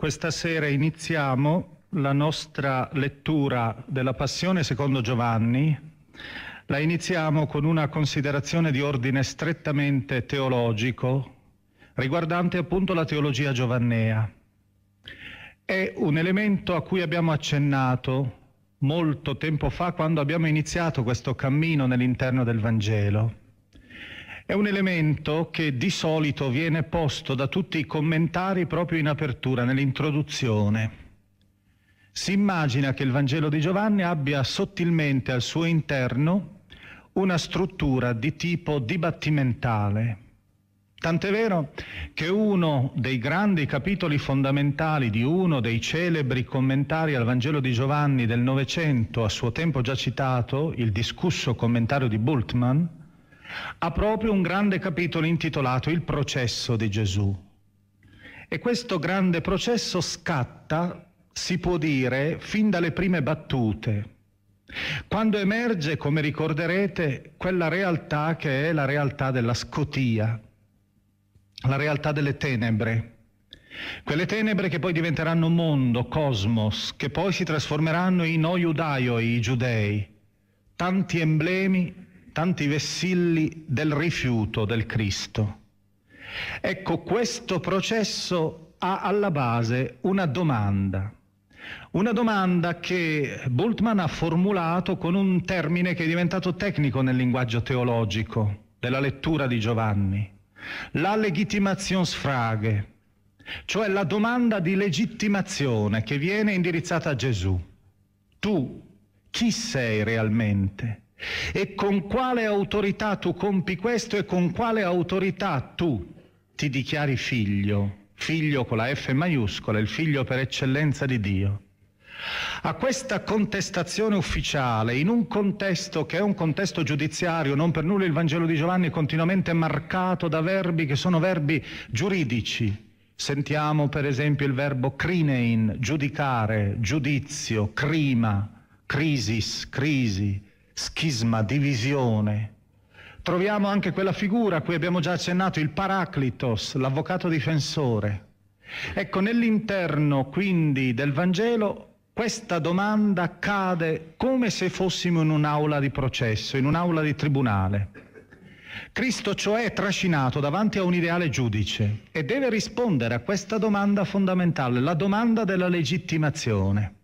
Questa sera iniziamo la nostra lettura della Passione secondo Giovanni. La iniziamo con una considerazione di ordine strettamente teologico riguardante appunto la teologia giovannea. È un elemento a cui abbiamo accennato molto tempo fa quando abbiamo iniziato questo cammino nell'interno del Vangelo. È un elemento che di solito viene posto da tutti i commentari proprio in apertura, nell'introduzione. Si immagina che il Vangelo di Giovanni abbia sottilmente al suo interno una struttura di tipo dibattimentale. Tant'è vero che uno dei grandi capitoli fondamentali di uno dei celebri commentari al Vangelo di Giovanni del Novecento, a suo tempo già citato, il discusso commentario di Bultmann, ha proprio un grande capitolo intitolato Il processo di Gesù. E questo grande processo scatta, si può dire, fin dalle prime battute, quando emerge, come ricorderete, quella realtà che è la realtà della scotia, la realtà delle tenebre. Quelle tenebre che poi diventeranno mondo, cosmos, che poi si trasformeranno in oiudaioi, i giudei, tanti emblemi tanti vessilli del rifiuto del Cristo. Ecco, questo processo ha alla base una domanda, una domanda che Bultmann ha formulato con un termine che è diventato tecnico nel linguaggio teologico della lettura di Giovanni, la legittimationsfrage, cioè la domanda di legittimazione che viene indirizzata a Gesù. Tu chi sei realmente? E con quale autorità tu compi questo e con quale autorità tu ti dichiari figlio, figlio con la F maiuscola, il figlio per eccellenza di Dio. A questa contestazione ufficiale, in un contesto che è un contesto giudiziario, non per nulla il Vangelo di Giovanni è continuamente marcato da verbi che sono verbi giuridici. Sentiamo per esempio il verbo crinein, giudicare, giudizio, crima, crisis, crisi schisma, divisione. Troviamo anche quella figura a cui abbiamo già accennato, il Paraclitos, l'avvocato difensore. Ecco, nell'interno quindi del Vangelo questa domanda cade come se fossimo in un'aula di processo, in un'aula di tribunale. Cristo cioè è trascinato davanti a un ideale giudice e deve rispondere a questa domanda fondamentale, la domanda della legittimazione.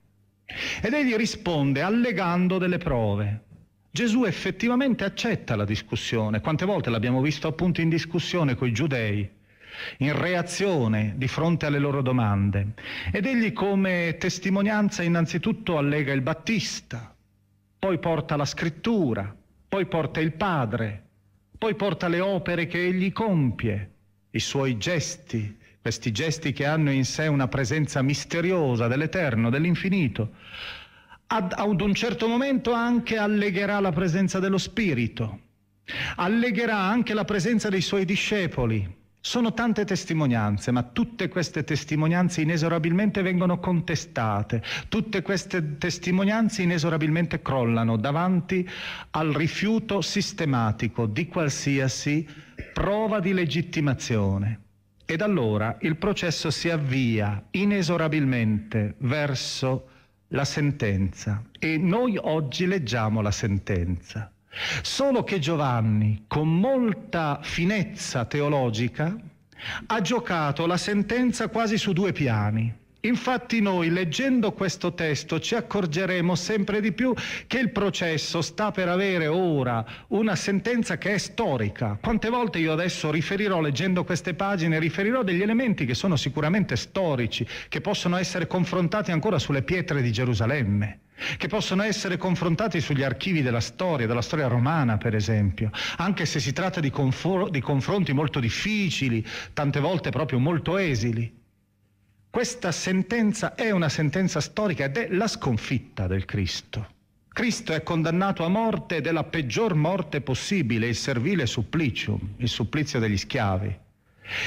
Ed egli risponde allegando delle prove. Gesù effettivamente accetta la discussione. Quante volte l'abbiamo visto appunto in discussione con i giudei, in reazione di fronte alle loro domande. Ed egli come testimonianza innanzitutto allega il Battista, poi porta la scrittura, poi porta il Padre, poi porta le opere che egli compie, i suoi gesti, questi gesti che hanno in sé una presenza misteriosa dell'Eterno, dell'infinito ad, ad un certo momento anche allegherà la presenza dello Spirito, allegherà anche la presenza dei suoi discepoli. Sono tante testimonianze, ma tutte queste testimonianze inesorabilmente vengono contestate, tutte queste testimonianze inesorabilmente crollano davanti al rifiuto sistematico di qualsiasi prova di legittimazione. Ed allora il processo si avvia inesorabilmente verso la sentenza e noi oggi leggiamo la sentenza. Solo che Giovanni, con molta finezza teologica, ha giocato la sentenza quasi su due piani. Infatti noi leggendo questo testo ci accorgeremo sempre di più che il processo sta per avere ora una sentenza che è storica. Quante volte io adesso riferirò, leggendo queste pagine, riferirò degli elementi che sono sicuramente storici, che possono essere confrontati ancora sulle pietre di Gerusalemme che possono essere confrontati sugli archivi della storia, della storia romana per esempio, anche se si tratta di, confronti molto difficili, tante volte proprio molto esili. Questa sentenza è una sentenza storica ed è la sconfitta del Cristo. Cristo è condannato a morte ed è la peggior morte possibile, il servile supplicium, il supplizio degli schiavi.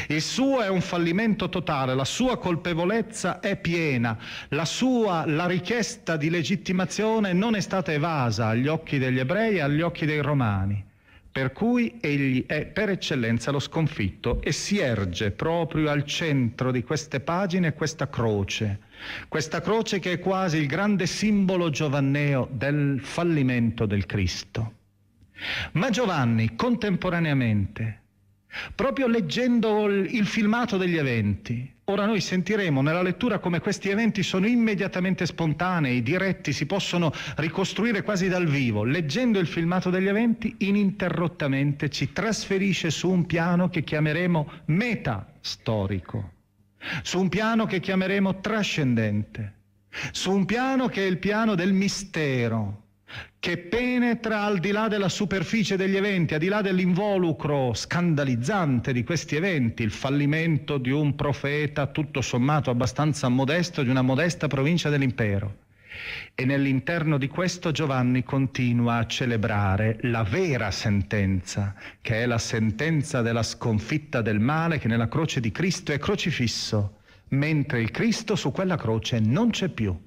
Il suo è un fallimento totale, la sua colpevolezza è piena, la sua la richiesta di legittimazione non è stata evasa agli occhi degli ebrei e agli occhi dei romani per cui egli è per eccellenza lo sconfitto e si erge proprio al centro di queste pagine questa croce, questa croce che è quasi il grande simbolo giovanneo del fallimento del Cristo. Ma Giovanni contemporaneamente proprio leggendo il filmato degli eventi. Ora noi sentiremo nella lettura come questi eventi sono immediatamente spontanei, diretti, si possono ricostruire quasi dal vivo. Leggendo il filmato degli eventi, ininterrottamente ci trasferisce su un piano che chiameremo meta storico, su un piano che chiameremo trascendente, su un piano che è il piano del mistero, che penetra al di là della superficie degli eventi, al di là dell'involucro scandalizzante di questi eventi, il fallimento di un profeta tutto sommato abbastanza modesto di una modesta provincia dell'impero. E nell'interno di questo Giovanni continua a celebrare la vera sentenza, che è la sentenza della sconfitta del male che nella croce di Cristo è crocifisso, mentre il Cristo su quella croce non c'è più.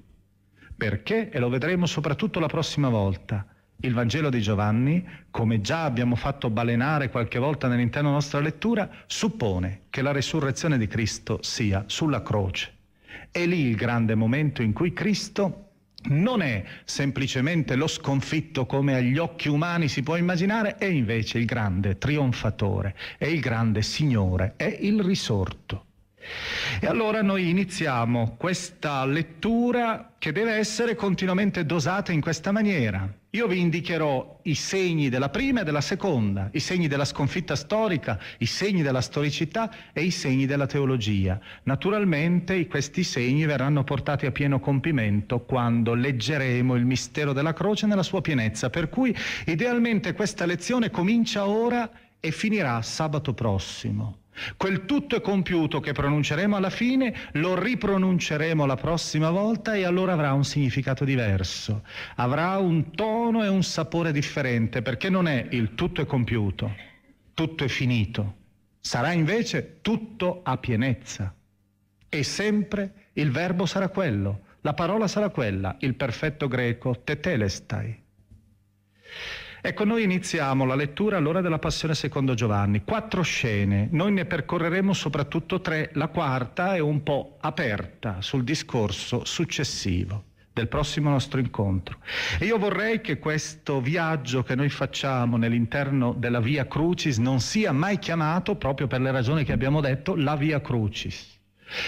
Perché, e lo vedremo soprattutto la prossima volta, il Vangelo di Giovanni, come già abbiamo fatto balenare qualche volta nell'interno della nostra lettura, suppone che la resurrezione di Cristo sia sulla croce. È lì il grande momento in cui Cristo non è semplicemente lo sconfitto come agli occhi umani si può immaginare, è invece il grande trionfatore, è il grande Signore, è il risorto. E allora noi iniziamo questa lettura che deve essere continuamente dosata in questa maniera. Io vi indicherò i segni della prima e della seconda, i segni della sconfitta storica, i segni della storicità e i segni della teologia. Naturalmente questi segni verranno portati a pieno compimento quando leggeremo il mistero della croce nella sua pienezza, per cui idealmente questa lezione comincia ora e finirà sabato prossimo. Quel tutto è compiuto che pronunceremo alla fine lo ripronunceremo la prossima volta e allora avrà un significato diverso, avrà un tono e un sapore differente perché non è il tutto è compiuto, tutto è finito, sarà invece tutto a pienezza e sempre il verbo sarà quello, la parola sarà quella, il perfetto greco tetelestai. Ecco, noi iniziamo la lettura allora della Passione secondo Giovanni. Quattro scene, noi ne percorreremo soprattutto tre, la quarta è un po' aperta sul discorso successivo del prossimo nostro incontro. E io vorrei che questo viaggio che noi facciamo nell'interno della Via Crucis non sia mai chiamato, proprio per le ragioni che abbiamo detto, la Via Crucis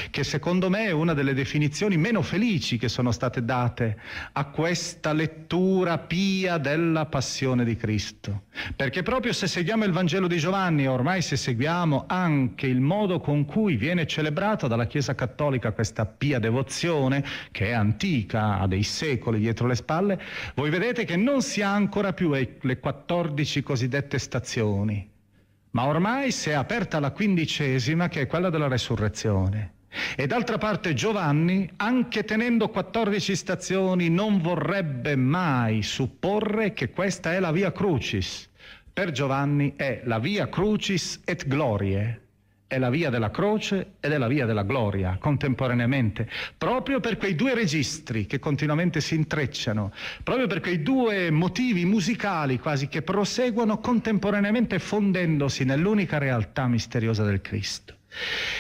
che secondo me è una delle definizioni meno felici che sono state date a questa lettura pia della passione di Cristo. Perché proprio se seguiamo il Vangelo di Giovanni, ormai se seguiamo anche il modo con cui viene celebrata dalla Chiesa Cattolica questa pia devozione, che è antica, ha dei secoli dietro le spalle, voi vedete che non si ha ancora più le 14 cosiddette stazioni, ma ormai si è aperta la quindicesima che è quella della resurrezione. E d'altra parte Giovanni, anche tenendo 14 stazioni, non vorrebbe mai supporre che questa è la via crucis. Per Giovanni è la via crucis et glorie, è la via della croce ed è la via della gloria contemporaneamente, proprio per quei due registri che continuamente si intrecciano, proprio per quei due motivi musicali quasi che proseguono contemporaneamente fondendosi nell'unica realtà misteriosa del Cristo.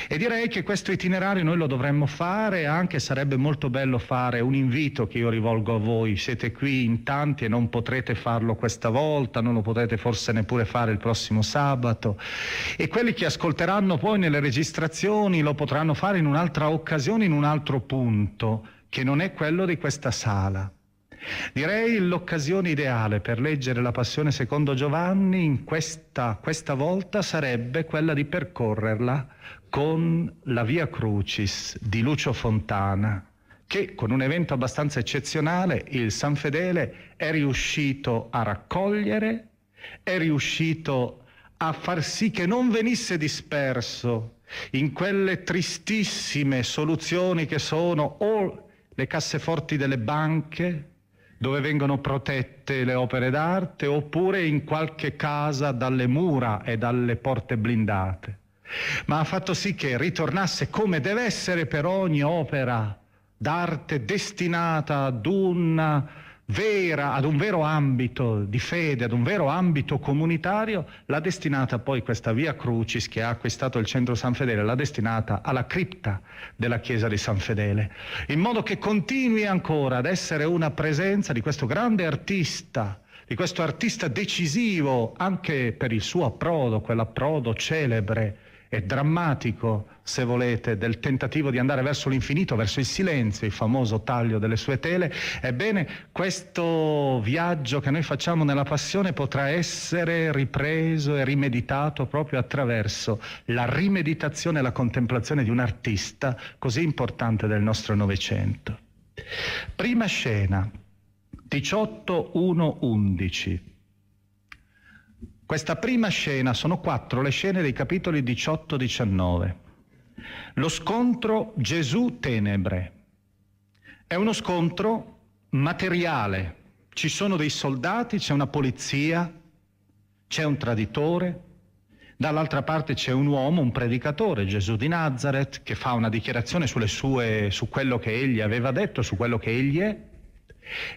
E direi che questo itinerario noi lo dovremmo fare, anche sarebbe molto bello fare un invito che io rivolgo a voi, siete qui in tanti e non potrete farlo questa volta, non lo potrete forse neppure fare il prossimo sabato e quelli che ascolteranno poi nelle registrazioni lo potranno fare in un'altra occasione, in un altro punto, che non è quello di questa sala. Direi l'occasione ideale per leggere la Passione secondo Giovanni in questa, questa volta sarebbe quella di percorrerla con la Via Crucis di Lucio Fontana, che con un evento abbastanza eccezionale il San Fedele è riuscito a raccogliere, è riuscito a far sì che non venisse disperso in quelle tristissime soluzioni che sono o le casseforti delle banche, dove vengono protette le opere d'arte oppure in qualche casa dalle mura e dalle porte blindate, ma ha fatto sì che ritornasse come deve essere per ogni opera d'arte destinata ad una vera, ad un vero ambito di fede, ad un vero ambito comunitario, l'ha destinata poi questa via Crucis che ha acquistato il centro San Fedele, l'ha destinata alla cripta della chiesa di San Fedele, in modo che continui ancora ad essere una presenza di questo grande artista di questo artista decisivo anche per il suo approdo, quell'approdo celebre e drammatico, se volete, del tentativo di andare verso l'infinito, verso il silenzio, il famoso taglio delle sue tele, ebbene questo viaggio che noi facciamo nella passione potrà essere ripreso e rimeditato proprio attraverso la rimeditazione e la contemplazione di un artista così importante del nostro Novecento. Prima scena, 18.1.11. Questa prima scena sono quattro le scene dei capitoli 18-19. Lo scontro Gesù-Tenebre. È uno scontro materiale. Ci sono dei soldati, c'è una polizia, c'è un traditore, dall'altra parte c'è un uomo, un predicatore, Gesù di Nazareth, che fa una dichiarazione sulle sue, su quello che egli aveva detto, su quello che egli è,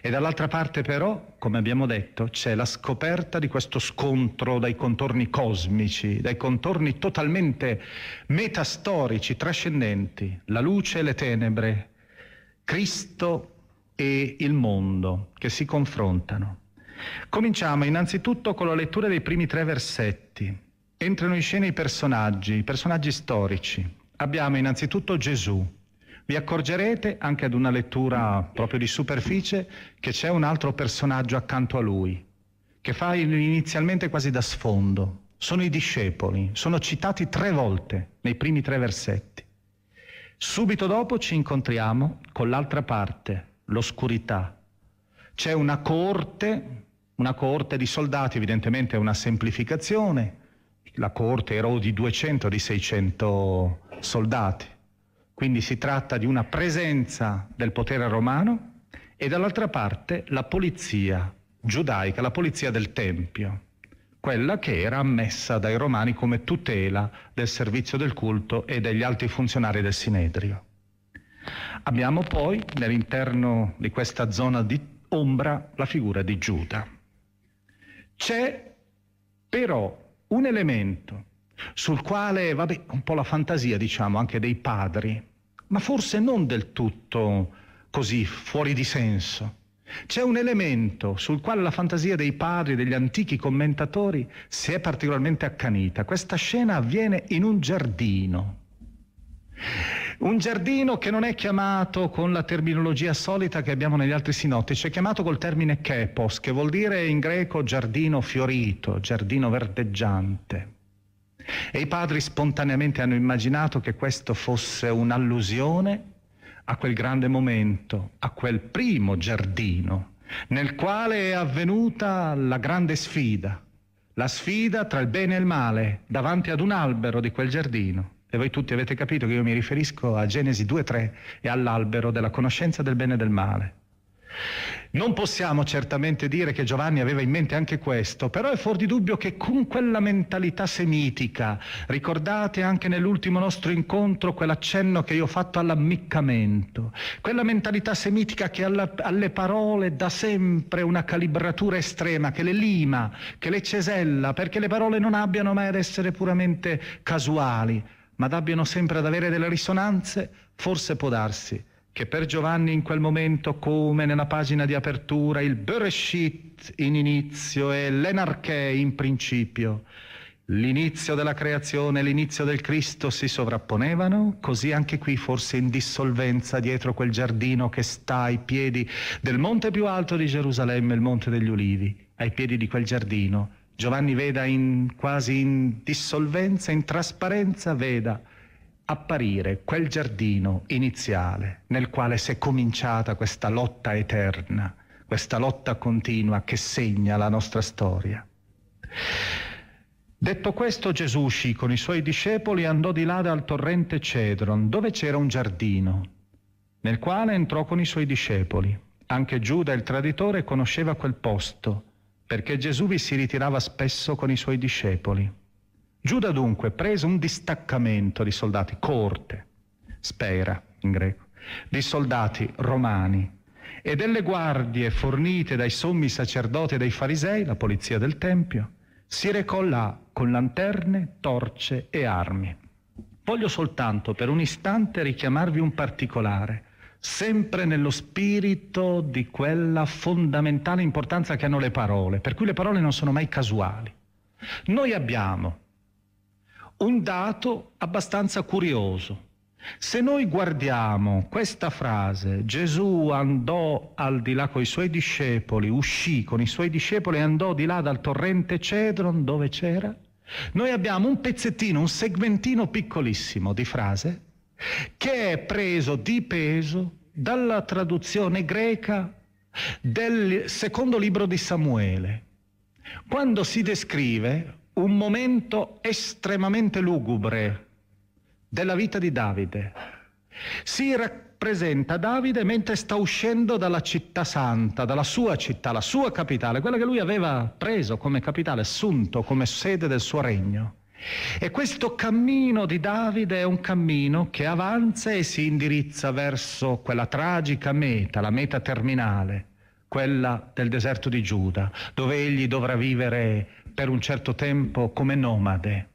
e dall'altra parte però, come abbiamo detto, c'è la scoperta di questo scontro dai contorni cosmici, dai contorni totalmente metastorici, trascendenti, la luce e le tenebre, Cristo e il mondo che si confrontano. Cominciamo innanzitutto con la lettura dei primi tre versetti. Entrano in scena i personaggi, i personaggi storici. Abbiamo innanzitutto Gesù, vi accorgerete, anche ad una lettura proprio di superficie, che c'è un altro personaggio accanto a lui, che fa inizialmente quasi da sfondo. Sono i discepoli, sono citati tre volte nei primi tre versetti. Subito dopo ci incontriamo con l'altra parte, l'oscurità. C'è una corte, una corte di soldati, evidentemente è una semplificazione, la corte ero di 200, di 600 soldati quindi si tratta di una presenza del potere romano e dall'altra parte la polizia giudaica, la polizia del Tempio, quella che era ammessa dai romani come tutela del servizio del culto e degli altri funzionari del Sinedrio. Abbiamo poi nell'interno di questa zona di ombra la figura di Giuda. C'è però un elemento sul quale, vabbè, un po' la fantasia, diciamo, anche dei padri, ma forse non del tutto così fuori di senso. C'è un elemento sul quale la fantasia dei padri, degli antichi commentatori, si è particolarmente accanita. Questa scena avviene in un giardino. Un giardino che non è chiamato con la terminologia solita che abbiamo negli altri sinottici, è chiamato col termine kepos, che vuol dire in greco giardino fiorito, giardino verdeggiante. E i padri spontaneamente hanno immaginato che questo fosse un'allusione a quel grande momento, a quel primo giardino nel quale è avvenuta la grande sfida, la sfida tra il bene e il male davanti ad un albero di quel giardino. E voi tutti avete capito che io mi riferisco a Genesi 2.3 e all'albero della conoscenza del bene e del male. Non possiamo certamente dire che Giovanni aveva in mente anche questo, però è fuori di dubbio che con quella mentalità semitica, ricordate anche nell'ultimo nostro incontro quell'accenno che io ho fatto all'ammiccamento, quella mentalità semitica che alla, alle parole dà sempre una calibratura estrema, che le lima, che le cesella, perché le parole non abbiano mai ad essere puramente casuali, ma abbiano sempre ad avere delle risonanze, forse può darsi che per Giovanni in quel momento, come nella pagina di apertura, il Bereshit in inizio e l'Enarché in principio, l'inizio della creazione e l'inizio del Cristo si sovrapponevano, così anche qui forse in dissolvenza dietro quel giardino che sta ai piedi del monte più alto di Gerusalemme, il Monte degli Ulivi, ai piedi di quel giardino. Giovanni veda in, quasi in dissolvenza, in trasparenza, veda apparire quel giardino iniziale nel quale si è cominciata questa lotta eterna, questa lotta continua che segna la nostra storia. Detto questo, Gesù uscì con i suoi discepoli e andò di là dal torrente Cedron, dove c'era un giardino, nel quale entrò con i suoi discepoli. Anche Giuda il traditore conosceva quel posto, perché Gesù vi si ritirava spesso con i suoi discepoli. Giuda dunque prese un distaccamento di soldati, corte, spera in greco, di soldati romani e delle guardie fornite dai sommi sacerdoti e dai farisei, la polizia del Tempio, si recò là con lanterne, torce e armi. Voglio soltanto per un istante richiamarvi un particolare, sempre nello spirito di quella fondamentale importanza che hanno le parole, per cui le parole non sono mai casuali. Noi abbiamo un dato abbastanza curioso. Se noi guardiamo questa frase, Gesù andò al di là con i suoi discepoli, uscì con i suoi discepoli e andò di là dal torrente Cedron dove c'era, noi abbiamo un pezzettino, un segmentino piccolissimo di frase che è preso di peso dalla traduzione greca del secondo libro di Samuele, quando si descrive un momento estremamente lugubre della vita di Davide. Si rappresenta Davide mentre sta uscendo dalla città santa, dalla sua città, la sua capitale, quella che lui aveva preso come capitale, assunto come sede del suo regno. E questo cammino di Davide è un cammino che avanza e si indirizza verso quella tragica meta, la meta terminale, quella del deserto di Giuda, dove egli dovrà vivere per un certo tempo come nomade.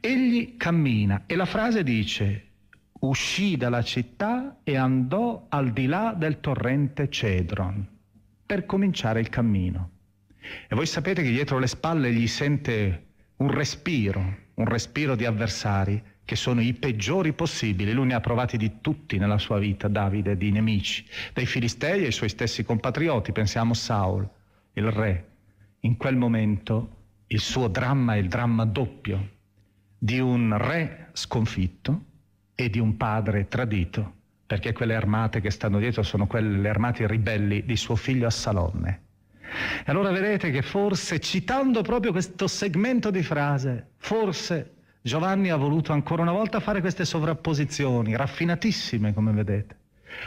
Egli cammina e la frase dice, uscì dalla città e andò al di là del torrente Cedron per cominciare il cammino. E voi sapete che dietro le spalle gli sente un respiro, un respiro di avversari che sono i peggiori possibili. Lui ne ha provati di tutti nella sua vita, Davide, di nemici, dai filistei ai suoi stessi compatrioti, pensiamo a Saul, il re. In quel momento il suo dramma è il dramma doppio di un re sconfitto e di un padre tradito, perché quelle armate che stanno dietro sono quelle le armate ribelli di suo figlio Assalonne. E allora vedete che forse, citando proprio questo segmento di frase, forse Giovanni ha voluto ancora una volta fare queste sovrapposizioni, raffinatissime come vedete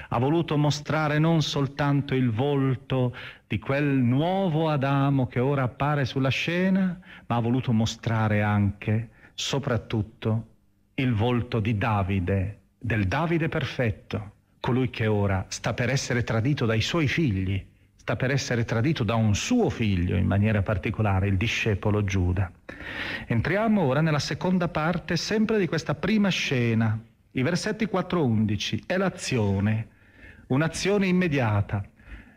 ha voluto mostrare non soltanto il volto di quel nuovo Adamo che ora appare sulla scena, ma ha voluto mostrare anche, soprattutto, il volto di Davide, del Davide perfetto, colui che ora sta per essere tradito dai suoi figli, sta per essere tradito da un suo figlio in maniera particolare, il discepolo Giuda. Entriamo ora nella seconda parte sempre di questa prima scena i versetti 4-11 è l'azione, un'azione immediata.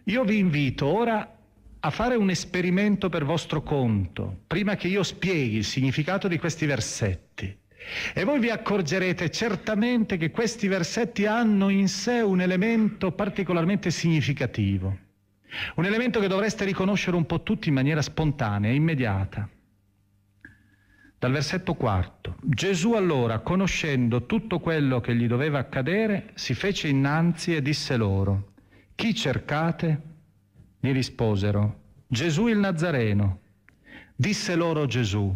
Io vi invito ora a fare un esperimento per vostro conto, prima che io spieghi il significato di questi versetti. E voi vi accorgerete certamente che questi versetti hanno in sé un elemento particolarmente significativo, un elemento che dovreste riconoscere un po' tutti in maniera spontanea, immediata. Dal versetto quarto, Gesù allora, conoscendo tutto quello che gli doveva accadere, si fece innanzi e disse loro, Chi cercate? Gli risposero, Gesù il Nazareno. Disse loro Gesù,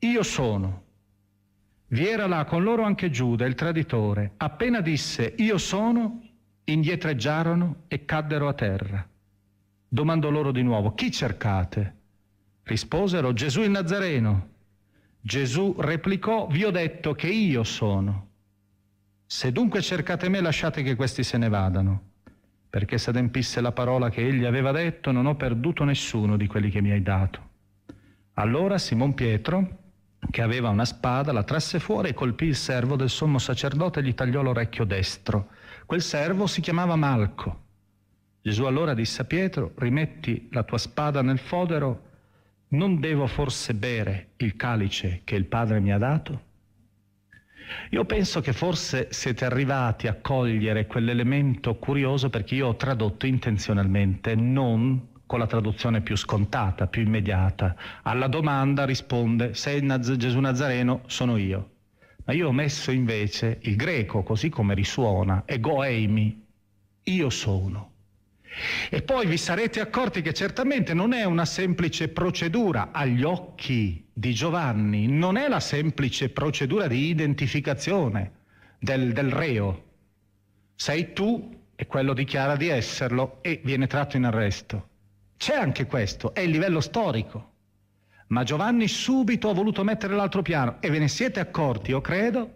Io sono. Vi era là con loro anche Giuda, il traditore. Appena disse, Io sono, indietreggiarono e caddero a terra. Domandò loro di nuovo, Chi cercate? Risposero, Gesù il Nazareno. Gesù replicò, vi ho detto che io sono. Se dunque cercate me lasciate che questi se ne vadano, perché se adempisse la parola che egli aveva detto non ho perduto nessuno di quelli che mi hai dato. Allora Simon Pietro, che aveva una spada, la trasse fuori e colpì il servo del sommo sacerdote e gli tagliò l'orecchio destro. Quel servo si chiamava Malco. Gesù allora disse a Pietro, rimetti la tua spada nel fodero non devo forse bere il calice che il Padre mi ha dato? Io penso che forse siete arrivati a cogliere quell'elemento curioso perché io ho tradotto intenzionalmente non con la traduzione più scontata, più immediata. Alla domanda risponde sei Naz- Gesù Nazareno, sono io. Ma io ho messo invece il greco, così come risuona, egoeimi, io sono. E poi vi sarete accorti che certamente non è una semplice procedura agli occhi di Giovanni, non è la semplice procedura di identificazione del, del reo. Sei tu e quello dichiara di esserlo e viene tratto in arresto. C'è anche questo, è il livello storico. Ma Giovanni subito ha voluto mettere l'altro piano e ve ne siete accorti, io credo,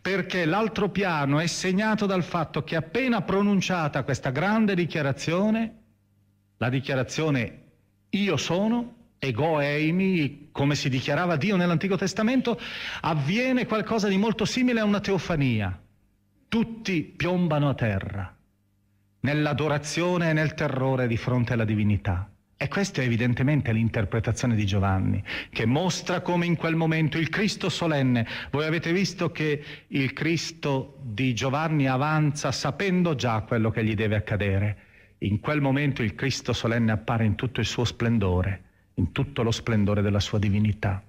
perché l'altro piano è segnato dal fatto che appena pronunciata questa grande dichiarazione, la dichiarazione io sono, ego eimi, come si dichiarava Dio nell'Antico Testamento, avviene qualcosa di molto simile a una teofania. Tutti piombano a terra, nell'adorazione e nel terrore di fronte alla divinità. E questa è evidentemente l'interpretazione di Giovanni, che mostra come in quel momento il Cristo solenne, voi avete visto che il Cristo di Giovanni avanza sapendo già quello che gli deve accadere, in quel momento il Cristo solenne appare in tutto il suo splendore, in tutto lo splendore della sua divinità.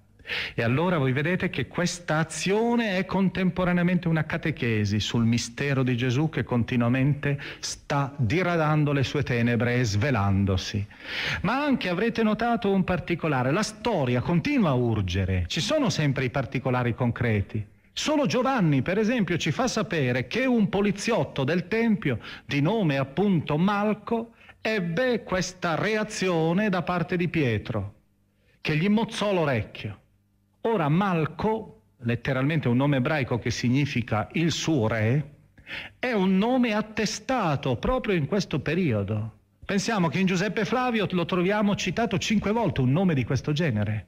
E allora voi vedete che questa azione è contemporaneamente una catechesi sul mistero di Gesù che continuamente sta diradando le sue tenebre e svelandosi. Ma anche avrete notato un particolare, la storia continua a urgere, ci sono sempre i particolari concreti. Solo Giovanni, per esempio, ci fa sapere che un poliziotto del Tempio, di nome appunto Malco, ebbe questa reazione da parte di Pietro, che gli mozzò l'orecchio. Ora Malco, letteralmente un nome ebraico che significa il suo re, è un nome attestato proprio in questo periodo. Pensiamo che in Giuseppe Flavio lo troviamo citato cinque volte un nome di questo genere.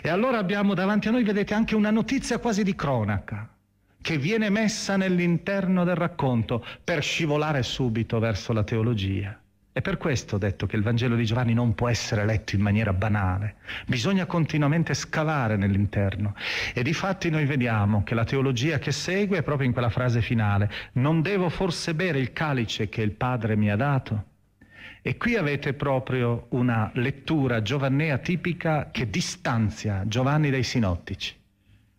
E allora abbiamo davanti a noi, vedete, anche una notizia quasi di cronaca che viene messa nell'interno del racconto per scivolare subito verso la teologia. È per questo detto che il Vangelo di Giovanni non può essere letto in maniera banale, bisogna continuamente scavare nell'interno e di fatti noi vediamo che la teologia che segue è proprio in quella frase finale, non devo forse bere il calice che il Padre mi ha dato? E qui avete proprio una lettura giovannea tipica che distanzia Giovanni dai sinottici.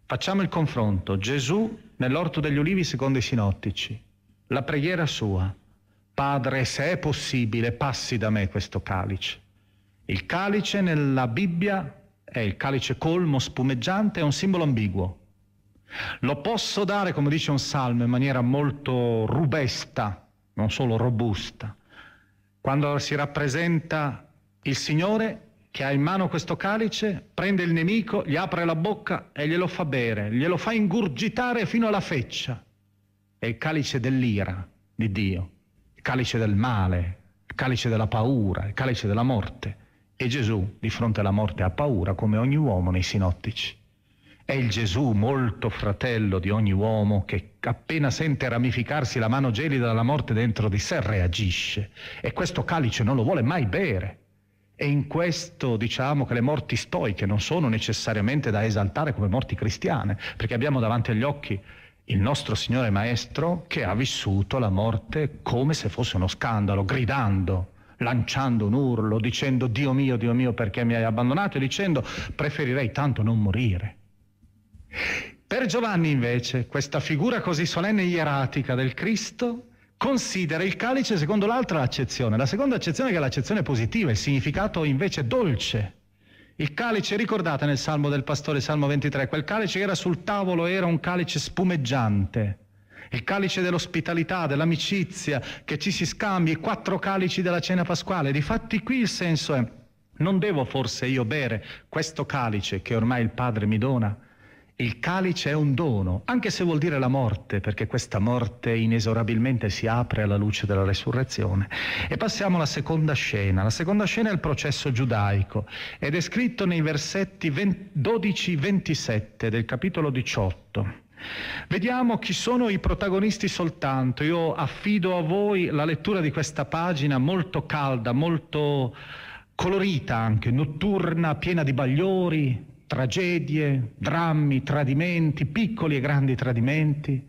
Facciamo il confronto, Gesù nell'orto degli ulivi secondo i sinottici, la preghiera sua, Padre, se è possibile, passi da me questo calice. Il calice nella Bibbia è il calice colmo, spumeggiante, è un simbolo ambiguo. Lo posso dare, come dice un salmo, in maniera molto rubesta, non solo robusta. Quando si rappresenta il Signore che ha in mano questo calice, prende il nemico, gli apre la bocca e glielo fa bere, glielo fa ingurgitare fino alla feccia. È il calice dell'ira di Dio calice del male, calice della paura, calice della morte. E Gesù, di fronte alla morte, ha paura come ogni uomo nei sinottici. È il Gesù molto fratello di ogni uomo che appena sente ramificarsi la mano gelida della morte dentro di sé reagisce e questo calice non lo vuole mai bere. E in questo diciamo che le morti stoiche non sono necessariamente da esaltare come morti cristiane, perché abbiamo davanti agli occhi il nostro Signore Maestro che ha vissuto la morte come se fosse uno scandalo, gridando, lanciando un urlo, dicendo Dio mio, Dio mio perché mi hai abbandonato e dicendo preferirei tanto non morire. Per Giovanni invece questa figura così solenne e ieratica del Cristo considera il calice secondo l'altra accezione, la seconda accezione che è l'accezione positiva, il significato invece dolce il calice, ricordate nel Salmo del Pastore, Salmo 23, quel calice che era sul tavolo era un calice spumeggiante, il calice dell'ospitalità, dell'amicizia, che ci si scambi, i quattro calici della cena pasquale. Difatti qui il senso è, non devo forse io bere questo calice che ormai il Padre mi dona? Il calice è un dono, anche se vuol dire la morte, perché questa morte inesorabilmente si apre alla luce della resurrezione. E passiamo alla seconda scena. La seconda scena è il processo giudaico ed è scritto nei versetti 12-27 del capitolo 18. Vediamo chi sono i protagonisti soltanto. Io affido a voi la lettura di questa pagina molto calda, molto colorita anche, notturna, piena di bagliori, tragedie, drammi, tradimenti, piccoli e grandi tradimenti,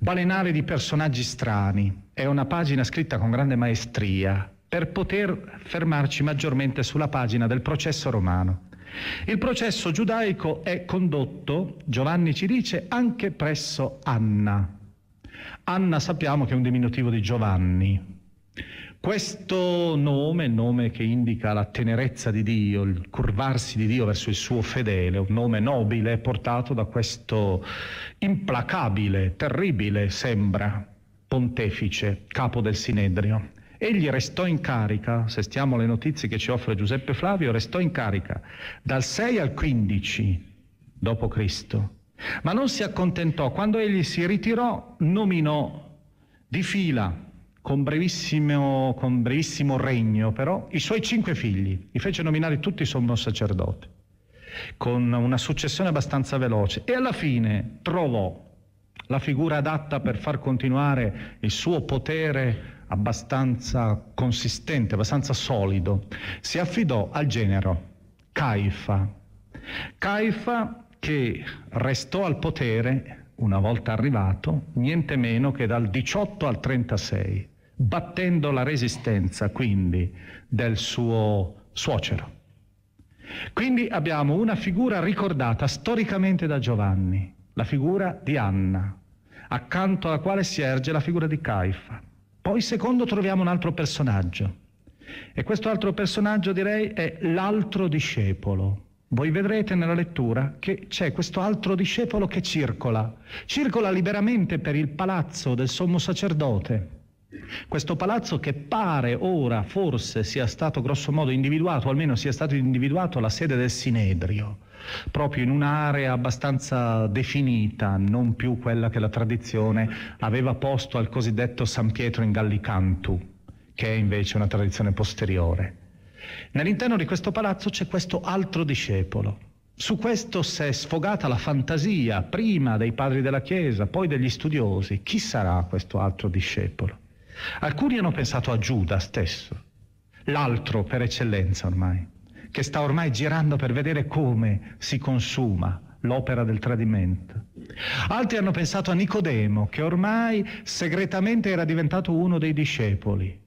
balenare di personaggi strani. È una pagina scritta con grande maestria per poter fermarci maggiormente sulla pagina del processo romano. Il processo giudaico è condotto, Giovanni ci dice, anche presso Anna. Anna sappiamo che è un diminutivo di Giovanni. Questo nome, nome che indica la tenerezza di Dio, il curvarsi di Dio verso il suo fedele, un nome nobile, è portato da questo implacabile, terribile, sembra, pontefice, capo del Sinedrio. Egli restò in carica, se stiamo alle notizie che ci offre Giuseppe Flavio, restò in carica dal 6 al 15 d.C. Ma non si accontentò, quando egli si ritirò nominò di fila con brevissimo, con brevissimo regno però, i suoi cinque figli, li fece nominare tutti sommo sacerdote, con una successione abbastanza veloce e alla fine trovò la figura adatta per far continuare il suo potere abbastanza consistente, abbastanza solido, si affidò al genero Caifa. Caifa che restò al potere, una volta arrivato, niente meno che dal 18 al 36 battendo la resistenza quindi del suo suocero. Quindi abbiamo una figura ricordata storicamente da Giovanni, la figura di Anna, accanto alla quale si erge la figura di Caifa. Poi secondo troviamo un altro personaggio e questo altro personaggio direi è l'altro discepolo. Voi vedrete nella lettura che c'è questo altro discepolo che circola, circola liberamente per il palazzo del sommo sacerdote questo palazzo che pare ora forse sia stato grossomodo individuato, o almeno sia stato individuato la sede del Sinedrio, proprio in un'area abbastanza definita, non più quella che la tradizione aveva posto al cosiddetto San Pietro in Gallicantu, che è invece una tradizione posteriore. Nell'interno di questo palazzo c'è questo altro discepolo, su questo si è sfogata la fantasia, prima dei padri della Chiesa, poi degli studiosi. Chi sarà questo altro discepolo? Alcuni hanno pensato a Giuda stesso, l'altro per eccellenza ormai, che sta ormai girando per vedere come si consuma l'opera del tradimento. Altri hanno pensato a Nicodemo, che ormai segretamente era diventato uno dei discepoli.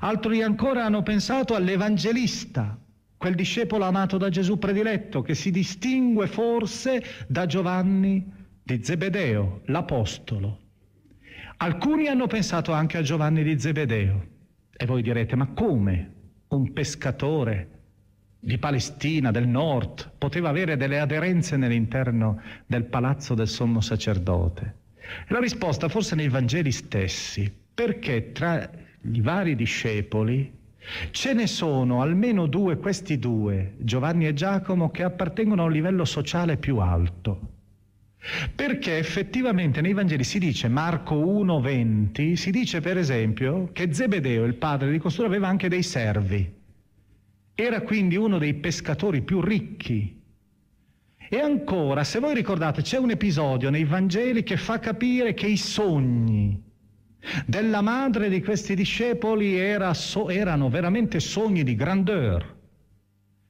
Altri ancora hanno pensato all'evangelista, quel discepolo amato da Gesù prediletto, che si distingue forse da Giovanni di Zebedeo, l'apostolo, Alcuni hanno pensato anche a Giovanni di Zebedeo e voi direte ma come un pescatore di Palestina, del nord, poteva avere delle aderenze nell'interno del palazzo del sommo sacerdote? la risposta forse nei Vangeli stessi, perché tra i vari discepoli ce ne sono almeno due, questi due, Giovanni e Giacomo, che appartengono a un livello sociale più alto perché effettivamente nei Vangeli si dice, Marco 1,20, si dice per esempio che Zebedeo, il padre di costoro, aveva anche dei servi. Era quindi uno dei pescatori più ricchi. E ancora, se voi ricordate, c'è un episodio nei Vangeli che fa capire che i sogni della madre di questi discepoli era so, erano veramente sogni di grandeur,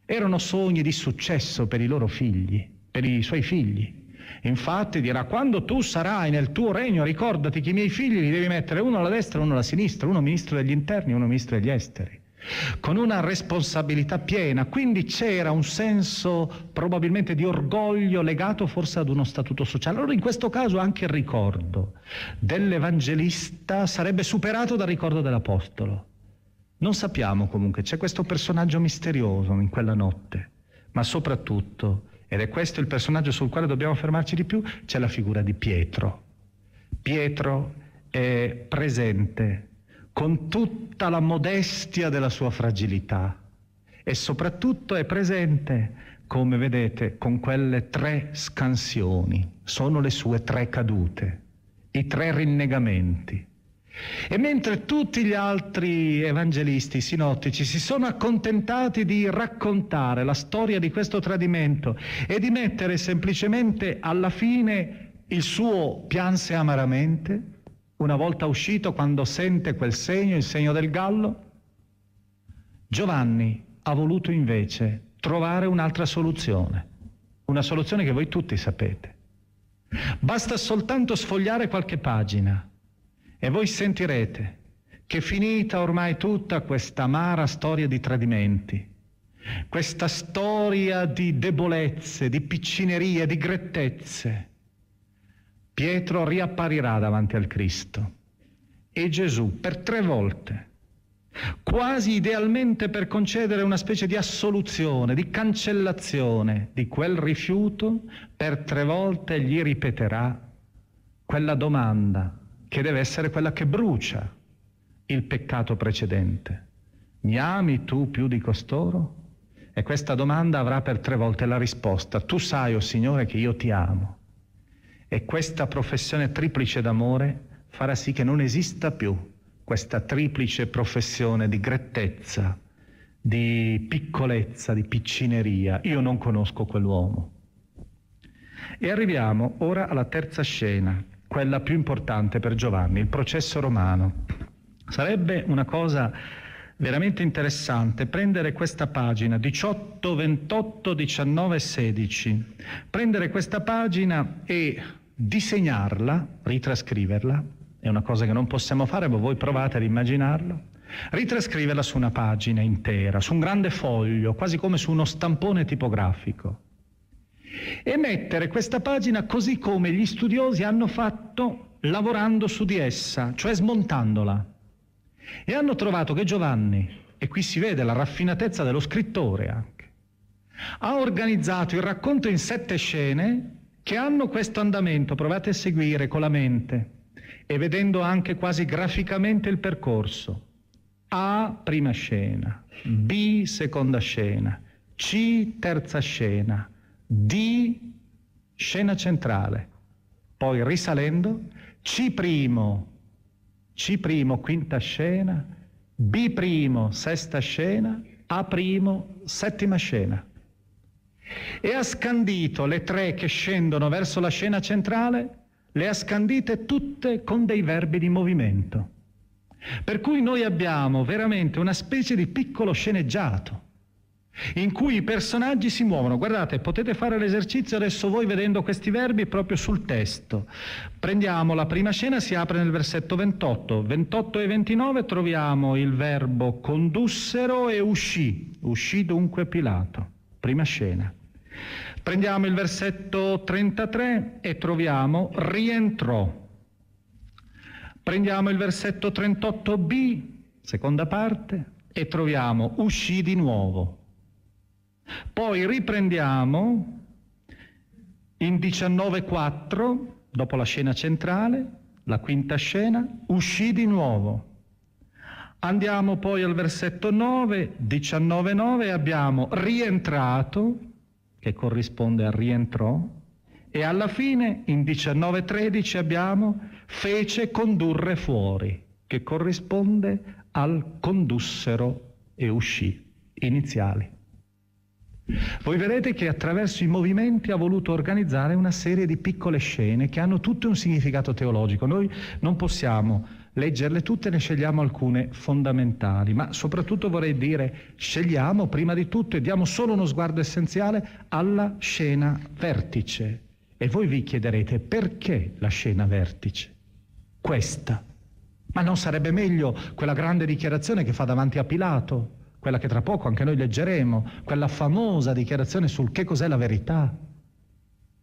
erano sogni di successo per i loro figli, per i suoi figli. Infatti dirà, quando tu sarai nel tuo regno, ricordati che i miei figli li devi mettere uno alla destra, uno alla sinistra, uno ministro degli interni, e uno ministro degli esteri con una responsabilità piena, quindi c'era un senso probabilmente di orgoglio legato forse ad uno statuto sociale. Allora in questo caso anche il ricordo dell'Evangelista sarebbe superato dal ricordo dell'Apostolo. Non sappiamo comunque, c'è questo personaggio misterioso in quella notte, ma soprattutto ed è questo il personaggio sul quale dobbiamo fermarci di più, c'è la figura di Pietro. Pietro è presente con tutta la modestia della sua fragilità e soprattutto è presente, come vedete, con quelle tre scansioni, sono le sue tre cadute, i tre rinnegamenti. E mentre tutti gli altri evangelisti sinottici si sono accontentati di raccontare la storia di questo tradimento e di mettere semplicemente alla fine il suo pianse amaramente, una volta uscito quando sente quel segno, il segno del gallo, Giovanni ha voluto invece trovare un'altra soluzione, una soluzione che voi tutti sapete. Basta soltanto sfogliare qualche pagina e voi sentirete che finita ormai tutta questa amara storia di tradimenti, questa storia di debolezze, di piccinerie, di grettezze, Pietro riapparirà davanti al Cristo e Gesù per tre volte quasi idealmente per concedere una specie di assoluzione, di cancellazione di quel rifiuto, per tre volte gli ripeterà quella domanda che deve essere quella che brucia il peccato precedente. Mi ami tu più di costoro? E questa domanda avrà per tre volte la risposta. Tu sai, o oh Signore, che io ti amo. E questa professione triplice d'amore farà sì che non esista più questa triplice professione di grettezza, di piccolezza, di piccineria. Io non conosco quell'uomo. E arriviamo ora alla terza scena, quella più importante per Giovanni, il processo romano. Sarebbe una cosa veramente interessante prendere questa pagina 18, 28, 19 16, prendere questa pagina e disegnarla, ritrascriverla, è una cosa che non possiamo fare, ma voi provate ad immaginarlo, ritrascriverla su una pagina intera, su un grande foglio, quasi come su uno stampone tipografico e mettere questa pagina così come gli studiosi hanno fatto lavorando su di essa, cioè smontandola. E hanno trovato che Giovanni, e qui si vede la raffinatezza dello scrittore anche, ha organizzato il racconto in sette scene che hanno questo andamento, provate a seguire con la mente e vedendo anche quasi graficamente il percorso. A prima scena, B seconda scena, C terza scena, D scena centrale, poi risalendo C', primo, C', primo, quinta scena, B', primo, sesta scena, A', primo, settima scena. E ha scandito le tre che scendono verso la scena centrale, le ha scandite tutte con dei verbi di movimento. Per cui noi abbiamo veramente una specie di piccolo sceneggiato in cui i personaggi si muovono. Guardate, potete fare l'esercizio adesso voi vedendo questi verbi proprio sul testo. Prendiamo la prima scena, si apre nel versetto 28. 28 e 29 troviamo il verbo condussero e uscì. Uscì dunque Pilato. Prima scena. Prendiamo il versetto 33 e troviamo rientrò. Prendiamo il versetto 38b, seconda parte, e troviamo uscì di nuovo. Poi riprendiamo in 19.4, dopo la scena centrale, la quinta scena, uscì di nuovo. Andiamo poi al versetto 9, 19.9 abbiamo rientrato, che corrisponde a rientrò, e alla fine in 19.13 abbiamo fece condurre fuori, che corrisponde al condussero e uscì, iniziali. Voi vedete che attraverso i movimenti ha voluto organizzare una serie di piccole scene che hanno tutte un significato teologico. Noi non possiamo leggerle tutte, ne scegliamo alcune fondamentali, ma soprattutto vorrei dire scegliamo prima di tutto e diamo solo uno sguardo essenziale alla scena vertice. E voi vi chiederete perché la scena vertice? Questa. Ma non sarebbe meglio quella grande dichiarazione che fa davanti a Pilato? quella che tra poco anche noi leggeremo, quella famosa dichiarazione sul che cos'è la verità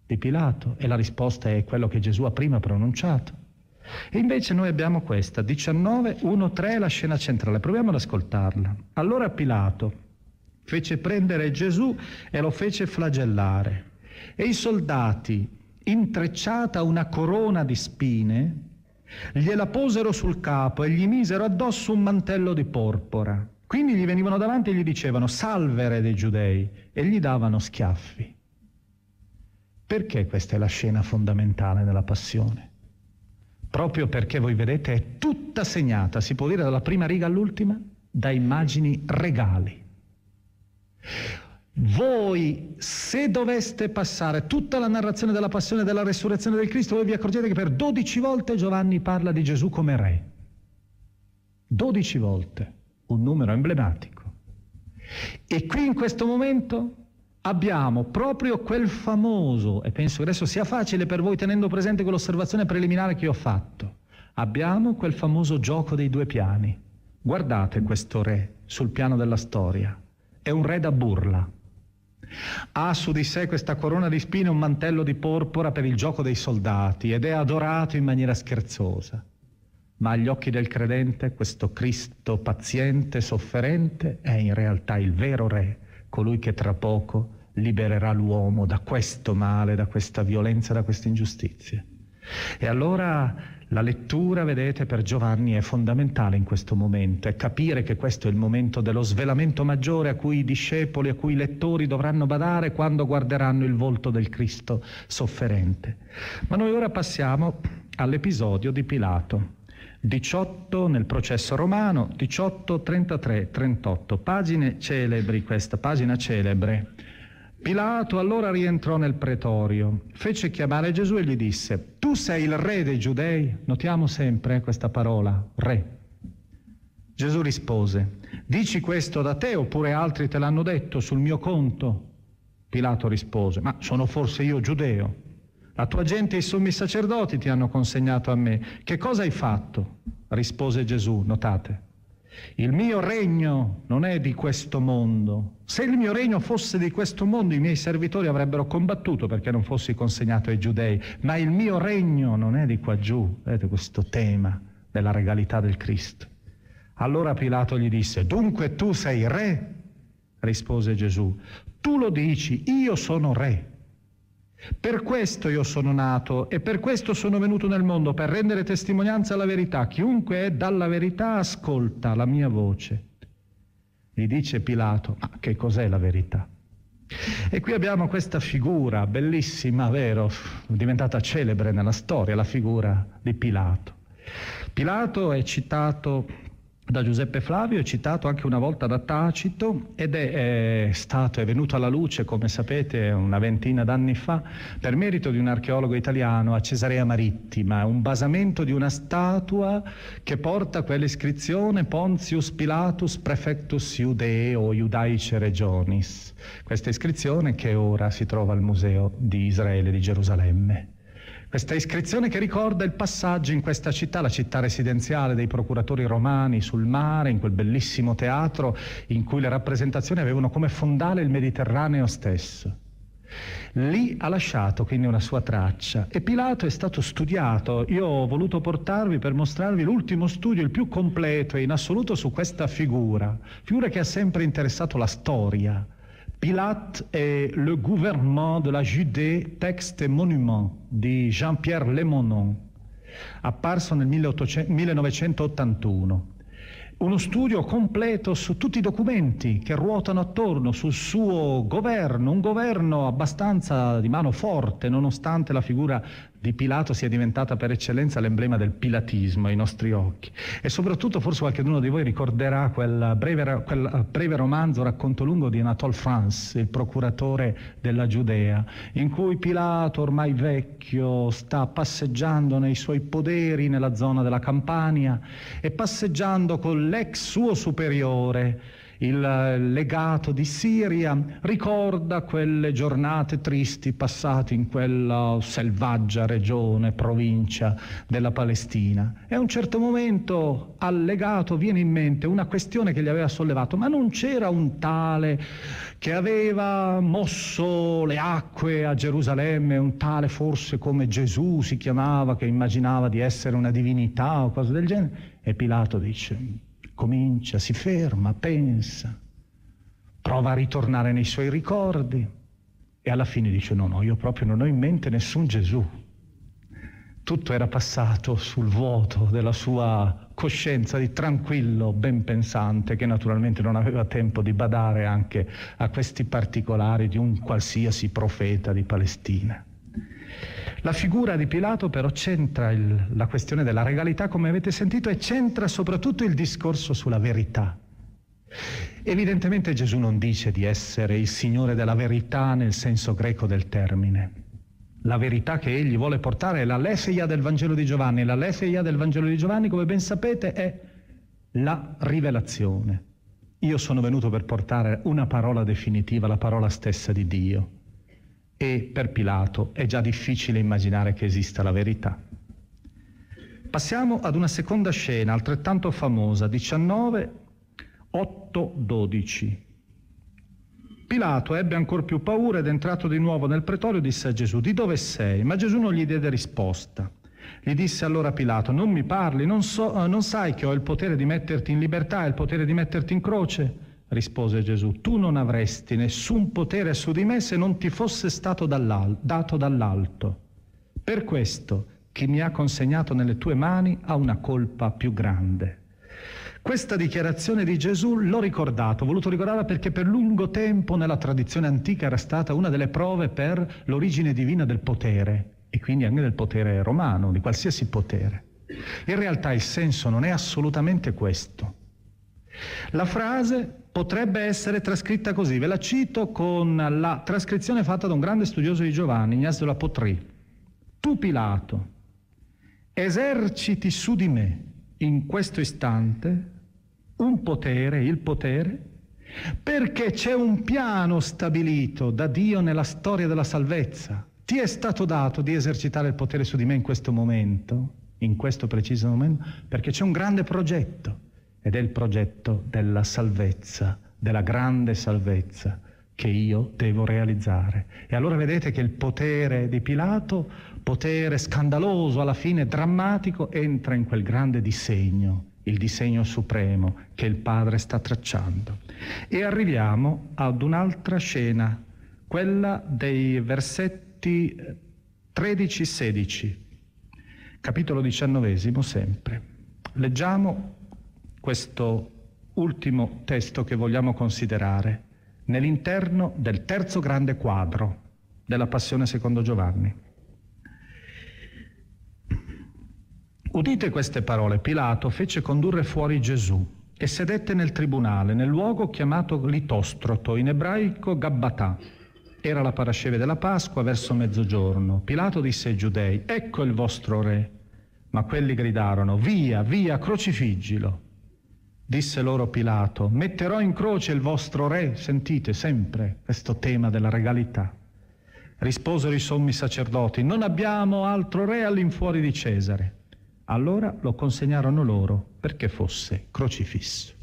di Pilato e la risposta è quello che Gesù ha prima pronunciato. E invece noi abbiamo questa, 19.1.3, la scena centrale, proviamo ad ascoltarla. Allora Pilato fece prendere Gesù e lo fece flagellare e i soldati, intrecciata una corona di spine, gliela posero sul capo e gli misero addosso un mantello di porpora quindi gli venivano davanti e gli dicevano salve re dei giudei e gli davano schiaffi. Perché questa è la scena fondamentale della passione? Proprio perché voi vedete è tutta segnata, si può dire dalla prima riga all'ultima, da immagini regali. Voi, se doveste passare tutta la narrazione della passione e della resurrezione del Cristo, voi vi accorgete che per 12 volte Giovanni parla di Gesù come re. 12 volte un numero emblematico. E qui in questo momento abbiamo proprio quel famoso, e penso che adesso sia facile per voi tenendo presente quell'osservazione preliminare che io ho fatto, abbiamo quel famoso gioco dei due piani. Guardate questo re sul piano della storia, è un re da burla. Ha su di sé questa corona di spine e un mantello di porpora per il gioco dei soldati ed è adorato in maniera scherzosa ma agli occhi del credente questo Cristo paziente, sofferente, è in realtà il vero Re, colui che tra poco libererà l'uomo da questo male, da questa violenza, da questa ingiustizia. E allora la lettura, vedete, per Giovanni è fondamentale in questo momento, è capire che questo è il momento dello svelamento maggiore a cui i discepoli, a cui i lettori dovranno badare quando guarderanno il volto del Cristo sofferente. Ma noi ora passiamo all'episodio di Pilato. 18 nel processo romano, 18, 33, 38, pagine celebri questa, pagina celebre. Pilato allora rientrò nel pretorio, fece chiamare Gesù e gli disse, tu sei il re dei giudei? Notiamo sempre eh, questa parola, re. Gesù rispose, dici questo da te oppure altri te l'hanno detto sul mio conto? Pilato rispose, ma sono forse io giudeo? La tua gente e i sommi sacerdoti ti hanno consegnato a me. Che cosa hai fatto? rispose Gesù, notate. Il mio regno non è di questo mondo. Se il mio regno fosse di questo mondo, i miei servitori avrebbero combattuto perché non fossi consegnato ai giudei. Ma il mio regno non è di qua giù. Vedete questo tema della regalità del Cristo. Allora Pilato gli disse, dunque tu sei re? rispose Gesù. Tu lo dici, io sono re. Per questo io sono nato e per questo sono venuto nel mondo, per rendere testimonianza alla verità. Chiunque è dalla verità ascolta la mia voce. Gli dice Pilato, ma che cos'è la verità? E qui abbiamo questa figura bellissima, vero, diventata celebre nella storia, la figura di Pilato. Pilato è citato da Giuseppe Flavio, è citato anche una volta da Tacito ed è, è, stato, è venuto alla luce, come sapete, una ventina d'anni fa, per merito di un archeologo italiano a Cesarea Marittima, un basamento di una statua che porta quell'iscrizione Pontius Pilatus prefectus Iudeo, Iudaice regionis. Questa iscrizione che ora si trova al Museo di Israele di Gerusalemme. Questa iscrizione che ricorda il passaggio in questa città, la città residenziale dei procuratori romani sul mare, in quel bellissimo teatro in cui le rappresentazioni avevano come fondale il Mediterraneo stesso. Lì ha lasciato quindi una sua traccia e Pilato è stato studiato. Io ho voluto portarvi per mostrarvi l'ultimo studio, il più completo e in assoluto su questa figura, figura che ha sempre interessato la storia Pilate et le gouvernement de la Judée, texte et monument di Jean-Pierre Lemonon, apparso nel 1981. Uno studio completo su tutti i documenti che ruotano attorno sul suo governo, un governo abbastanza di mano forte, nonostante la figura di Pilato sia diventata per eccellenza l'emblema del pilatismo ai nostri occhi. E soprattutto forse qualcuno di voi ricorderà quel breve, quel eh, breve romanzo racconto lungo di Anatole France, il procuratore della Giudea, in cui Pilato, ormai vecchio, sta passeggiando nei suoi poderi nella zona della Campania e passeggiando con l'ex suo superiore il legato di Siria ricorda quelle giornate tristi passate in quella selvaggia regione, provincia della Palestina. E a un certo momento al legato viene in mente una questione che gli aveva sollevato, ma non c'era un tale che aveva mosso le acque a Gerusalemme, un tale forse come Gesù si chiamava, che immaginava di essere una divinità o cose del genere? E Pilato dice, comincia, si ferma, pensa, prova a ritornare nei suoi ricordi e alla fine dice no, no, io proprio non ho in mente nessun Gesù. Tutto era passato sul vuoto della sua coscienza di tranquillo ben pensante che naturalmente non aveva tempo di badare anche a questi particolari di un qualsiasi profeta di Palestina. La figura di Pilato però c'entra il, la questione della regalità, come avete sentito, e c'entra soprattutto il discorso sulla verità. Evidentemente Gesù non dice di essere il Signore della verità nel senso greco del termine. La verità che egli vuole portare è la leseia del Vangelo di Giovanni. La leseia del Vangelo di Giovanni, come ben sapete, è la rivelazione. Io sono venuto per portare una parola definitiva, la parola stessa di Dio e per Pilato è già difficile immaginare che esista la verità. Passiamo ad una seconda scena altrettanto famosa, 19, 8, 12. Pilato ebbe ancor più paura ed entrato di nuovo nel pretorio disse a Gesù, di dove sei? Ma Gesù non gli diede risposta. Gli disse allora Pilato, non mi parli, non, so, eh, non sai che ho il potere di metterti in libertà e il potere di metterti in croce? rispose Gesù, tu non avresti nessun potere su di me se non ti fosse stato dall'al- dato dall'alto. Per questo chi mi ha consegnato nelle tue mani ha una colpa più grande. Questa dichiarazione di Gesù l'ho ricordato, ho voluto ricordarla perché per lungo tempo nella tradizione antica era stata una delle prove per l'origine divina del potere e quindi anche del potere romano, di qualsiasi potere. In realtà il senso non è assolutamente questo. La frase potrebbe essere trascritta così, ve la cito con la trascrizione fatta da un grande studioso di Giovanni, Ignazio della Potri. Tu Pilato, eserciti su di me in questo istante un potere, il potere, perché c'è un piano stabilito da Dio nella storia della salvezza. Ti è stato dato di esercitare il potere su di me in questo momento, in questo preciso momento, perché c'è un grande progetto ed è il progetto della salvezza, della grande salvezza che io devo realizzare. E allora vedete che il potere di Pilato, potere scandaloso, alla fine drammatico, entra in quel grande disegno, il disegno supremo che il Padre sta tracciando. E arriviamo ad un'altra scena, quella dei versetti 13-16, eh, capitolo 19 sempre. Leggiamo questo ultimo testo che vogliamo considerare nell'interno del terzo grande quadro della Passione secondo Giovanni. Udite queste parole, Pilato fece condurre fuori Gesù e sedette nel tribunale, nel luogo chiamato Litostroto, in ebraico Gabbatà. Era la parasceve della Pasqua, verso mezzogiorno. Pilato disse ai giudei, ecco il vostro re. Ma quelli gridarono, via, via, crocifiggilo. Disse loro Pilato, metterò in croce il vostro re, sentite sempre questo tema della regalità. Risposero i sommi sacerdoti, non abbiamo altro re all'infuori di Cesare. Allora lo consegnarono loro perché fosse crocifisso.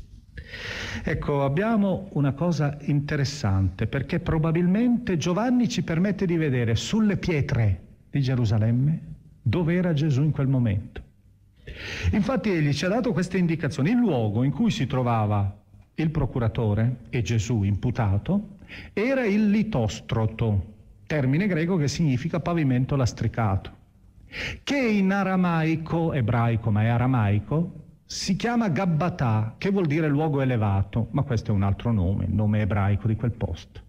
Ecco, abbiamo una cosa interessante perché probabilmente Giovanni ci permette di vedere sulle pietre di Gerusalemme dove era Gesù in quel momento. Infatti egli ci ha dato queste indicazioni. Il luogo in cui si trovava il procuratore e Gesù imputato era il litostroto, termine greco che significa pavimento lastricato, che in aramaico, ebraico ma è aramaico, si chiama Gabbatà, che vuol dire luogo elevato, ma questo è un altro nome, il nome ebraico di quel posto.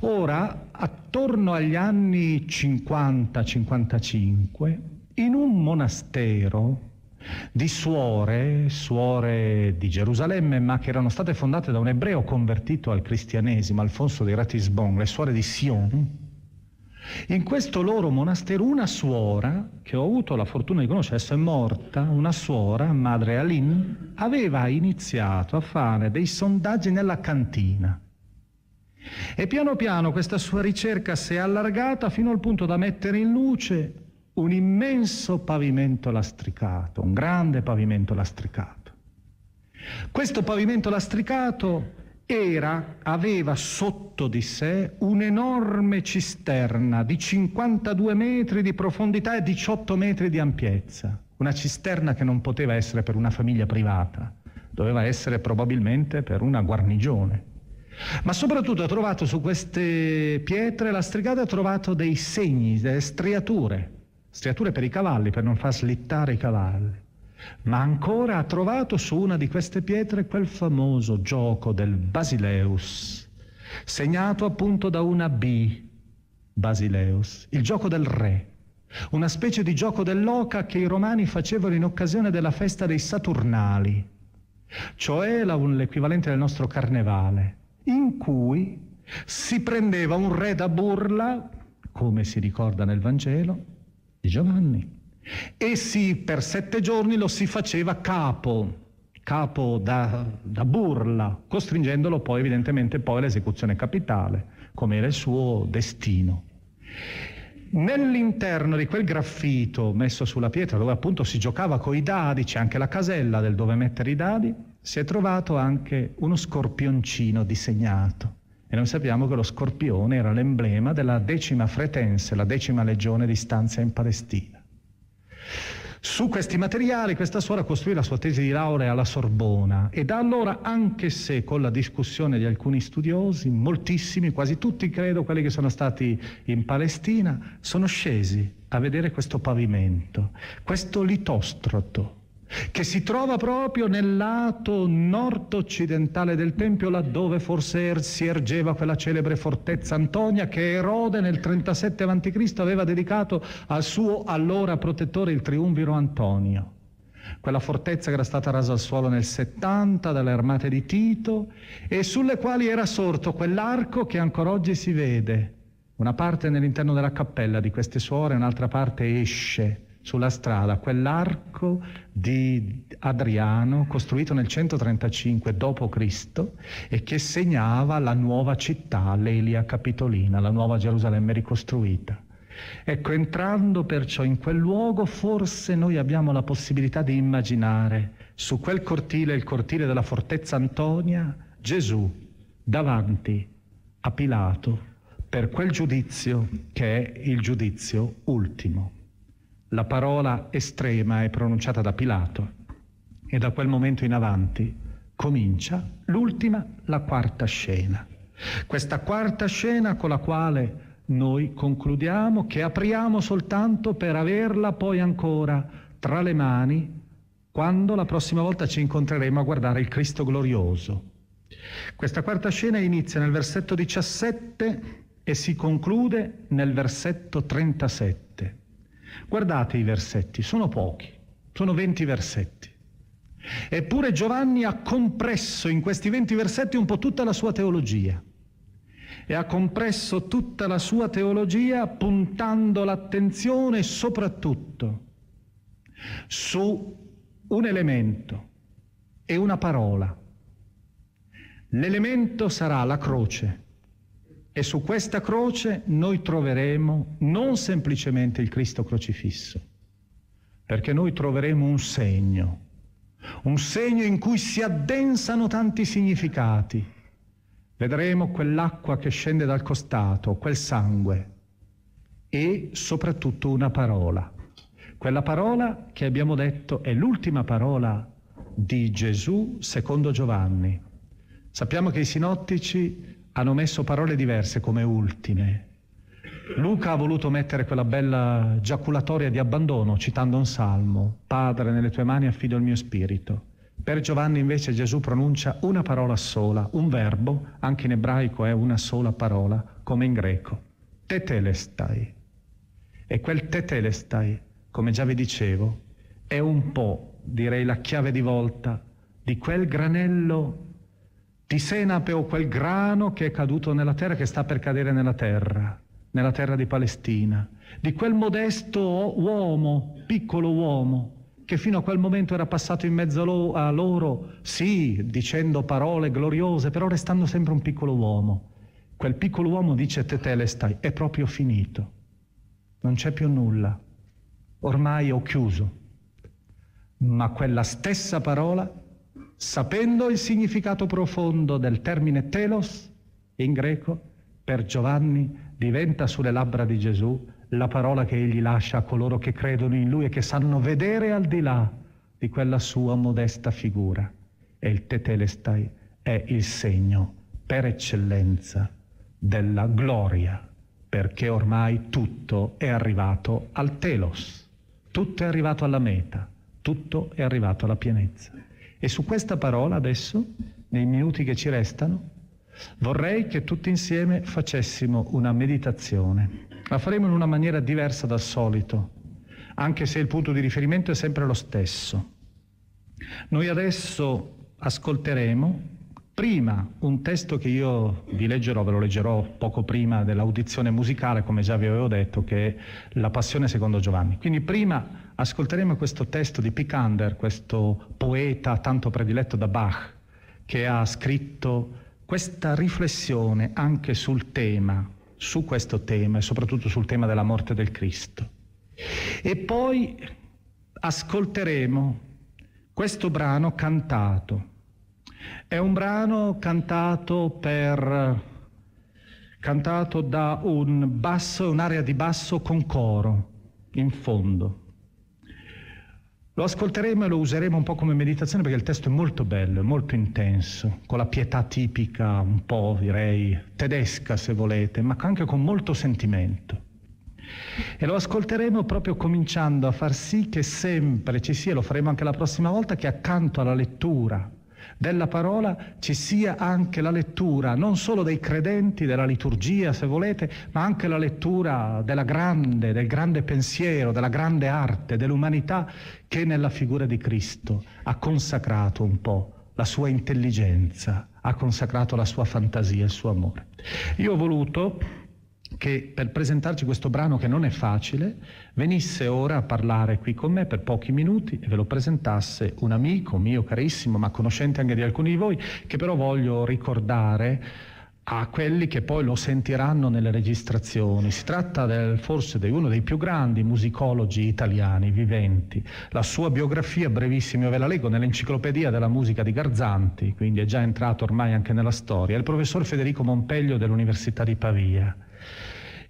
Ora, attorno agli anni 50-55, in un monastero di suore, suore di Gerusalemme, ma che erano state fondate da un ebreo convertito al cristianesimo, Alfonso di Ratisbon, le suore di Sion. In questo loro monastero una suora, che ho avuto la fortuna di conoscere, adesso è morta, una suora, madre Alin, aveva iniziato a fare dei sondaggi nella cantina. E piano piano questa sua ricerca si è allargata fino al punto da mettere in luce un immenso pavimento lastricato, un grande pavimento lastricato. Questo pavimento lastricato era, aveva sotto di sé un'enorme cisterna di 52 metri di profondità e 18 metri di ampiezza, una cisterna che non poteva essere per una famiglia privata, doveva essere probabilmente per una guarnigione. Ma soprattutto ha trovato su queste pietre lastricate ha trovato dei segni, delle striature, striature per i cavalli, per non far slittare i cavalli. Ma ancora ha trovato su una di queste pietre quel famoso gioco del Basileus, segnato appunto da una B, Basileus, il gioco del re, una specie di gioco dell'oca che i romani facevano in occasione della festa dei Saturnali, cioè l'equivalente del nostro carnevale, in cui si prendeva un re da burla, come si ricorda nel Vangelo, di Giovanni. E si, per sette giorni lo si faceva capo, capo da, da burla, costringendolo poi evidentemente poi all'esecuzione capitale, come era il suo destino. Nell'interno di quel graffito messo sulla pietra, dove appunto si giocava con i dadi, c'è anche la casella del dove mettere i dadi, si è trovato anche uno scorpioncino disegnato e noi sappiamo che lo scorpione era l'emblema della decima fretense, la decima legione di stanza in Palestina. Su questi materiali questa suora costruì la sua tesi di laurea alla Sorbona e da allora, anche se con la discussione di alcuni studiosi, moltissimi, quasi tutti credo, quelli che sono stati in Palestina, sono scesi a vedere questo pavimento, questo litostroto che si trova proprio nel lato nord-occidentale del Tempio, laddove forse er- si ergeva quella celebre fortezza Antonia che Erode nel 37 a.C. aveva dedicato al suo allora protettore, il triunviro Antonio. Quella fortezza che era stata rasa al suolo nel 70 dalle armate di Tito e sulle quali era sorto quell'arco che ancora oggi si vede. Una parte nell'interno della cappella di queste suore, un'altra parte esce sulla strada quell'arco di Adriano costruito nel 135 d.C. e che segnava la nuova città, l'Elia Capitolina, la nuova Gerusalemme ricostruita. Ecco, entrando perciò in quel luogo, forse noi abbiamo la possibilità di immaginare su quel cortile, il cortile della fortezza Antonia, Gesù davanti a Pilato per quel giudizio che è il giudizio ultimo la parola estrema è pronunciata da Pilato e da quel momento in avanti comincia l'ultima, la quarta scena. Questa quarta scena con la quale noi concludiamo, che apriamo soltanto per averla poi ancora tra le mani quando la prossima volta ci incontreremo a guardare il Cristo glorioso. Questa quarta scena inizia nel versetto 17 e si conclude nel versetto 37. Guardate i versetti, sono pochi, sono 20 versetti. Eppure Giovanni ha compresso in questi 20 versetti un po' tutta la sua teologia e ha compresso tutta la sua teologia puntando l'attenzione soprattutto su un elemento e una parola. L'elemento sarà la croce. E su questa croce noi troveremo non semplicemente il Cristo crocifisso, perché noi troveremo un segno, un segno in cui si addensano tanti significati. Vedremo quell'acqua che scende dal costato, quel sangue e soprattutto una parola. Quella parola che abbiamo detto è l'ultima parola di Gesù secondo Giovanni. Sappiamo che i sinottici hanno messo parole diverse come ultime. Luca ha voluto mettere quella bella giaculatoria di abbandono citando un salmo, Padre nelle tue mani affido il mio spirito. Per Giovanni invece Gesù pronuncia una parola sola, un verbo, anche in ebraico è una sola parola, come in greco, tetelestai. E quel tetelestai, come già vi dicevo, è un po', direi, la chiave di volta di quel granello di senape o quel grano che è caduto nella terra, che sta per cadere nella terra, nella terra di Palestina, di quel modesto uomo, piccolo uomo, che fino a quel momento era passato in mezzo a loro, sì, dicendo parole gloriose, però restando sempre un piccolo uomo. Quel piccolo uomo dice Tetelestai, è proprio finito, non c'è più nulla, ormai ho chiuso. Ma quella stessa parola sapendo il significato profondo del termine telos in greco, per Giovanni diventa sulle labbra di Gesù la parola che egli lascia a coloro che credono in lui e che sanno vedere al di là di quella sua modesta figura. E il tetelestai è il segno per eccellenza della gloria, perché ormai tutto è arrivato al telos, tutto è arrivato alla meta, tutto è arrivato alla pienezza. E su questa parola adesso, nei minuti che ci restano, vorrei che tutti insieme facessimo una meditazione. La faremo in una maniera diversa dal solito, anche se il punto di riferimento è sempre lo stesso. Noi adesso ascolteremo prima un testo che io vi leggerò, ve lo leggerò poco prima dell'audizione musicale, come già vi avevo detto, che è La Passione secondo Giovanni. Quindi prima ascolteremo questo testo di Picander, questo poeta tanto prediletto da Bach, che ha scritto questa riflessione anche sul tema, su questo tema e soprattutto sul tema della morte del Cristo. E poi ascolteremo questo brano cantato. È un brano cantato per cantato da un basso, un'area di basso con coro in fondo. Lo ascolteremo e lo useremo un po' come meditazione perché il testo è molto bello, è molto intenso, con la pietà tipica, un po' direi tedesca se volete, ma anche con molto sentimento. E lo ascolteremo proprio cominciando a far sì che sempre ci sia, lo faremo anche la prossima volta, che accanto alla lettura della parola ci sia anche la lettura non solo dei credenti, della liturgia se volete, ma anche la lettura della grande, del grande pensiero, della grande arte, dell'umanità che nella figura di Cristo ha consacrato un po' la sua intelligenza, ha consacrato la sua fantasia, il suo amore. Io ho voluto che per presentarci questo brano che non è facile venisse ora a parlare qui con me per pochi minuti e ve lo presentasse un amico mio carissimo, ma conoscente anche di alcuni di voi, che però voglio ricordare a quelli che poi lo sentiranno nelle registrazioni. Si tratta del, forse di uno dei più grandi musicologi italiani viventi. La sua biografia, brevissima, io ve la leggo nell'enciclopedia della musica di Garzanti, quindi è già entrato ormai anche nella storia, è il professor Federico Mompeglio dell'Università di Pavia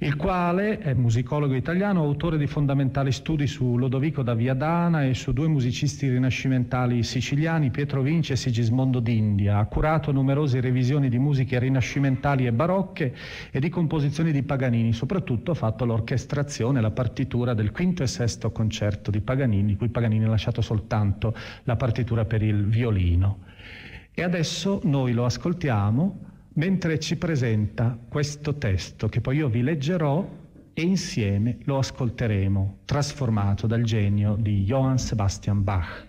il quale è musicologo italiano, autore di fondamentali studi su Lodovico da Viadana e su due musicisti rinascimentali siciliani, Pietro Vinci e Sigismondo d'India. Ha curato numerose revisioni di musiche rinascimentali e barocche e di composizioni di Paganini, soprattutto ha fatto l'orchestrazione la partitura del quinto e sesto concerto di Paganini, di cui Paganini ha lasciato soltanto la partitura per il violino. E adesso noi lo ascoltiamo mentre ci presenta questo testo che poi io vi leggerò e insieme lo ascolteremo, trasformato dal genio di Johann Sebastian Bach.